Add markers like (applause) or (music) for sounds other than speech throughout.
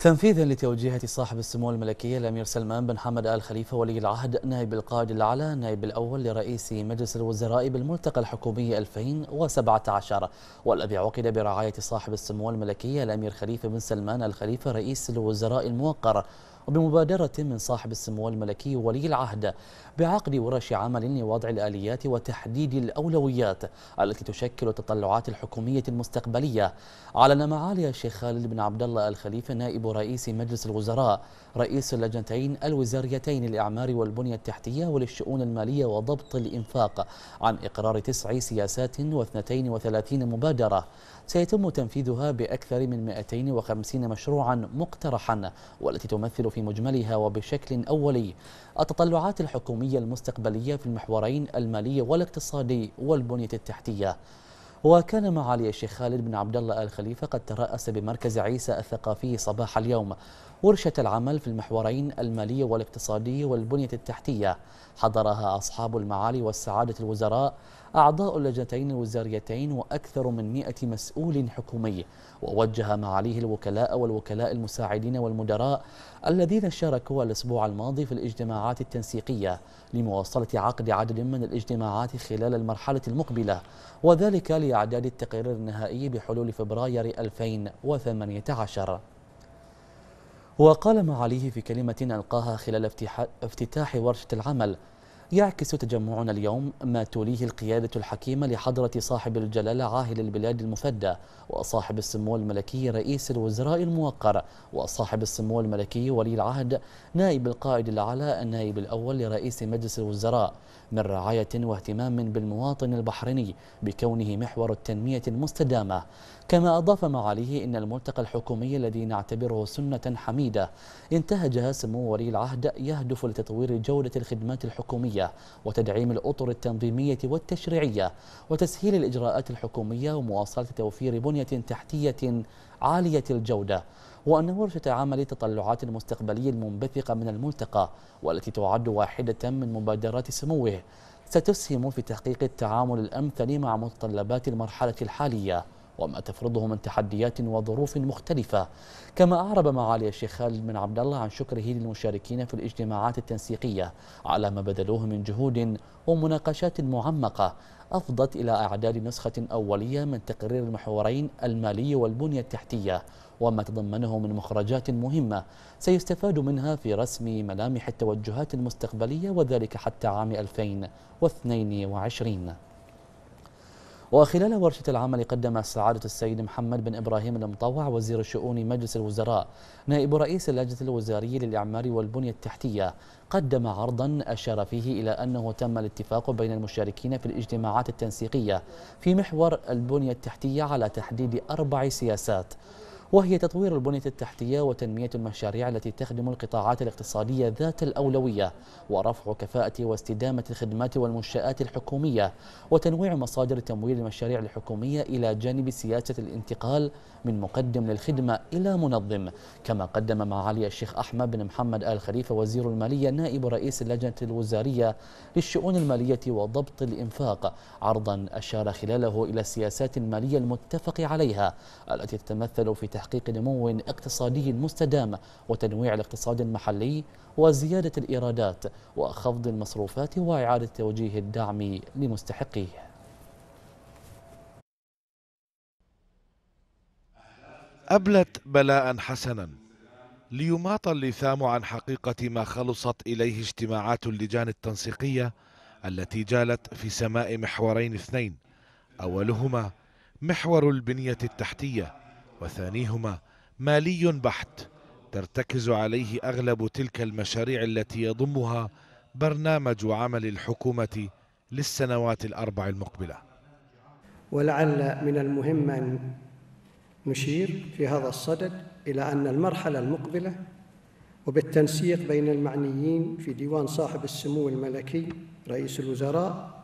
تنفيذا لتوجيهات صاحب السمو الملكي الامير سلمان بن حمد ال خليفه ولي العهد نائب القائد الاعلى نائب الاول لرئيس مجلس الوزراء بالملتقى الحكومي 2017 والذي عقد برعايه صاحب السمو الملكي الامير خليفه بن سلمان الخليفه رئيس الوزراء الموقر وبمبادرة من صاحب السمو الملكي ولي العهد بعقد ورش عمل لوضع الآليات وتحديد الأولويات التي تشكل التطلعات الحكومية المستقبلية أعلن معالي الشيخ خالد بن عبد الله الخليفة نائب رئيس مجلس الوزراء رئيس اللجنتين الوزاريتين للإعمار والبنية التحتية وللشؤون المالية وضبط الإنفاق عن إقرار تسع سياسات و32 مبادرة سيتم تنفيذها بأكثر من 250 مشروعا مقترحا والتي تمثل في في مجملها وبشكل أولي التطلعات الحكومية المستقبلية في المحورين المالي والاقتصادي والبنية التحتية وكان معالي الشيخ خالد بن عبد الله آل خليفة قد ترأس بمركز عيسى الثقافي صباح اليوم ورشة العمل في المحورين المالية والاقتصادية والبنية التحتية حضرها أصحاب المعالي والسعادة الوزراء أعضاء اللجنتين الوزاريتين وأكثر من مئة مسؤول حكومي ووجه معاليه الوكلاء والوكلاء المساعدين والمدراء الذين شاركوا الأسبوع الماضي في الاجتماعات التنسيقية لمواصلة عقد عدد من الاجتماعات خلال المرحلة المقبلة وذلك لإعداد التقرير النهائي بحلول فبراير 2018 وقال معاليه في كلمة ألقاها خلال افتتاح ورشة العمل يعكس تجمعنا اليوم ما توليه القيادة الحكيمة لحضرة صاحب الجلالة عاهل البلاد المفدى وصاحب السمو الملكي رئيس الوزراء الموقر وصاحب السمو الملكي ولي العهد نائب القائد الأعلى النائب الأول لرئيس مجلس الوزراء من رعاية واهتمام بالمواطن البحريني بكونه محور التنمية المستدامة كما أضاف معاليه إن الملتقى الحكومي الذي نعتبره سنة حميدة انتهجها سمو ولي العهد يهدف لتطوير جودة الخدمات الحكومية الحكومية وتدعيم الأطر التنظيمية والتشريعية وتسهيل الإجراءات الحكومية ومواصلة توفير بنية تحتية عالية الجودة وان ورشه عمل التطلعات المستقبلية المنبثقة من الملتقى والتي تعد واحدة من مبادرات سموه ستسهم في تحقيق التعامل الأمثل مع متطلبات المرحلة الحالية وما تفرضه من تحديات وظروف مختلفة كما أعرب معالي الشيخ خالد بن عبد الله عن شكره للمشاركين في الاجتماعات التنسيقية على ما بذلوه من جهود ومناقشات معمقة أفضت إلى إعداد نسخة أولية من تقرير المحورين المالي والبنية التحتية وما تضمنه من مخرجات مهمة سيستفاد منها في رسم ملامح التوجهات المستقبلية وذلك حتى عام 2022 وخلال ورشة العمل قدم سعادة السيد محمد بن إبراهيم المطوع وزير شؤون مجلس الوزراء نائب رئيس اللجنة الوزارية للإعمار والبنية التحتية قدم عرضا أشار فيه إلى أنه تم الاتفاق بين المشاركين في الاجتماعات التنسيقية في محور البنية التحتية على تحديد أربع سياسات وهي تطوير البنية التحتية وتنمية المشاريع التي تخدم القطاعات الاقتصادية ذات الأولوية ورفع كفاءة واستدامة الخدمات والمنشآت الحكومية وتنويع مصادر تمويل المشاريع الحكومية إلى جانب سياسة الانتقال من مقدم للخدمة إلى منظم كما قدم معالي الشيخ أحمد بن محمد آل خليفة وزير المالية نائب رئيس اللجنة الوزارية للشؤون المالية وضبط الإنفاق عرضا أشار خلاله إلى السياسات المالية المتفق عليها التي تتمثل في تحقيق نمو اقتصادي مستدام وتنويع الاقتصاد المحلي وزيادة الإيرادات وخفض المصروفات وإعادة توجيه الدعم لمستحقيه أبلت بلاء حسنا ليماط اللثام عن حقيقة ما خلصت إليه اجتماعات اللجان التنسيقية التي جالت في سماء محورين اثنين أولهما محور البنية التحتية وثانيهما مالي بحت ترتكز عليه أغلب تلك المشاريع التي يضمها برنامج عمل الحكومة للسنوات الأربع المقبلة ولعل من المهم أن نشير في هذا الصدد إلى أن المرحلة المقبلة وبالتنسيق بين المعنيين في ديوان صاحب السمو الملكي رئيس الوزراء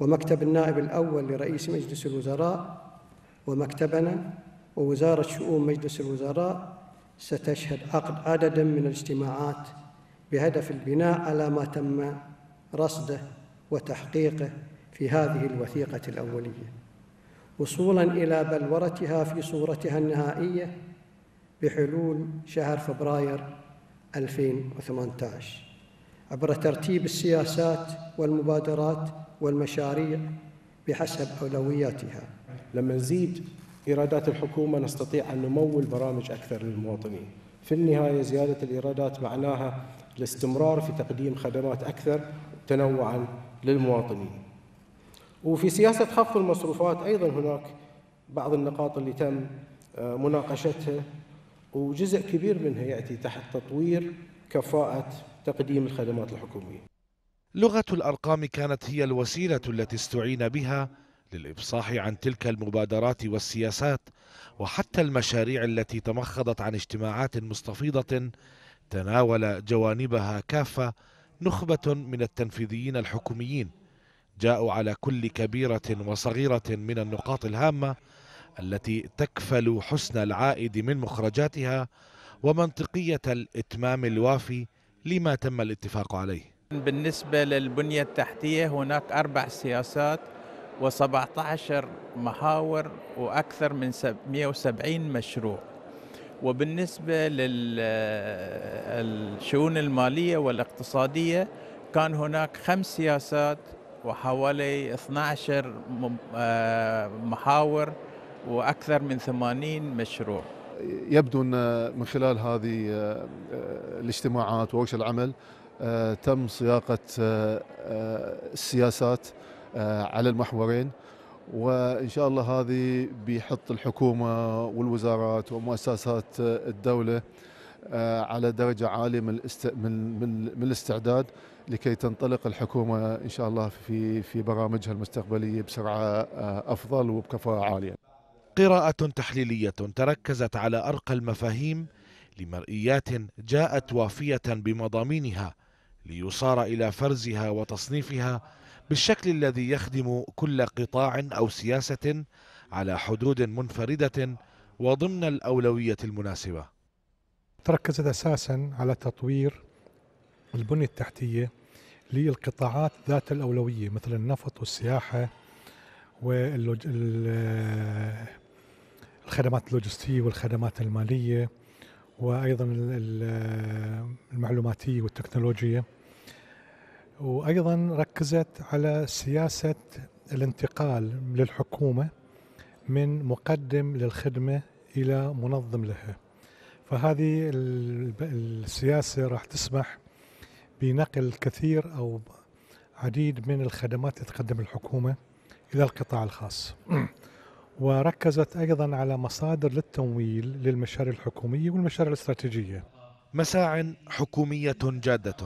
ومكتب النائب الأول لرئيس مجلس الوزراء ومكتبنا ووزارة شؤون مجلس الوزراء ستشهد عقد عددا من الاجتماعات بهدف البناء على ما تم رصده وتحقيقه في هذه الوثيقة الأولية وصولا إلى بلورتها في صورتها النهائية بحلول شهر فبراير 2018 عبر ترتيب السياسات والمبادرات والمشاريع بحسب أولوياتها لما نزيد إيرادات الحكومة نستطيع أن نمول برامج أكثر للمواطنين في النهاية زيادة الإيرادات معناها الاستمرار في تقديم خدمات أكثر تنوعا للمواطنين وفي سياسة خفض المصروفات أيضا هناك بعض النقاط اللي تم آه، مناقشتها وجزء كبير منها يأتي تحت تطوير كفاءة تقديم الخدمات الحكومية لغة الأرقام كانت هي الوسيلة التي استعين بها للإفصاح عن تلك المبادرات والسياسات وحتى المشاريع التي تمخضت عن اجتماعات مستفيضة تناول جوانبها كافة نخبة من التنفيذيين الحكوميين جاءوا على كل كبيرة وصغيرة من النقاط الهامة التي تكفل حسن العائد من مخرجاتها ومنطقية الإتمام الوافي لما تم الاتفاق عليه بالنسبة للبنية التحتية هناك أربع سياسات و17 محاور وأكثر من 170 مشروع وبالنسبة للشؤون المالية والاقتصادية كان هناك خمس سياسات وحوالي 12 محاور آه، وأكثر من 80 مشروع يبدو أن من خلال هذه آه، الاجتماعات وورش العمل آه، تم صياغة السياسات آه، على المحورين وان شاء الله هذه بيحط الحكومه والوزارات ومؤسسات الدوله آه، على درجه عاليه من من من الاستعداد لكي تنطلق الحكومه ان شاء الله في في برامجها المستقبليه بسرعه آه، افضل وبكفاءه عاليه. قراءة تحليلية تركزت على أرقى المفاهيم لمرئيات جاءت وافية بمضامينها ليصار إلى فرزها وتصنيفها بالشكل الذي يخدم كل قطاع أو سياسة على حدود منفردة وضمن الأولوية المناسبة تركزت أساسا على تطوير البنية التحتية للقطاعات ذات الأولوية مثل النفط والسياحة والخدمات اللوجستية والخدمات المالية وأيضا المعلوماتية والتكنولوجية وايضا ركزت على سياسه الانتقال للحكومه من مقدم للخدمه الى منظم لها. فهذه السياسه راح تسمح بنقل كثير او عديد من الخدمات اللي تقدم الحكومه الى القطاع الخاص. (clears throat) وركزت ايضا على مصادر للتمويل للمشاريع الحكوميه والمشاريع الاستراتيجيه. مساع حكوميه جاده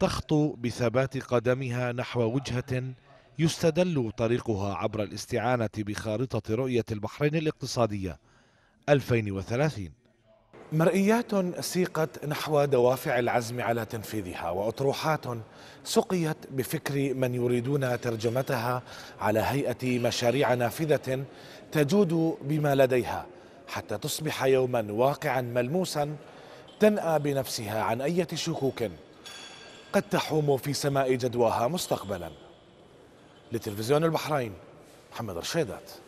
تخطو بثبات قدمها نحو وجهة يستدل طريقها عبر الاستعانة بخارطة رؤية البحرين الاقتصادية 2030 مرئيات سيقت نحو دوافع العزم على تنفيذها واطروحات سقيت بفكر من يريدون ترجمتها على هيئه مشاريع نافذه تجود بما لديها حتى تصبح يوما واقعا ملموسا تنأى بنفسها عن اي شكوك قد تحوم في سماء جدواها مستقبلا لتلفزيون البحرين محمد رشيدات